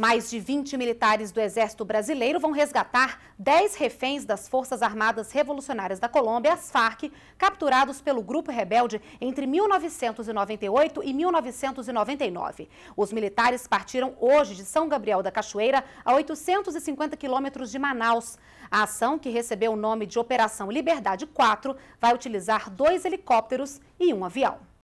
Mais de 20 militares do Exército Brasileiro vão resgatar 10 reféns das Forças Armadas Revolucionárias da Colômbia, as FARC, capturados pelo grupo rebelde entre 1998 e 1999. Os militares partiram hoje de São Gabriel da Cachoeira, a 850 quilômetros de Manaus. A ação, que recebeu o nome de Operação Liberdade 4, vai utilizar dois helicópteros e um avião.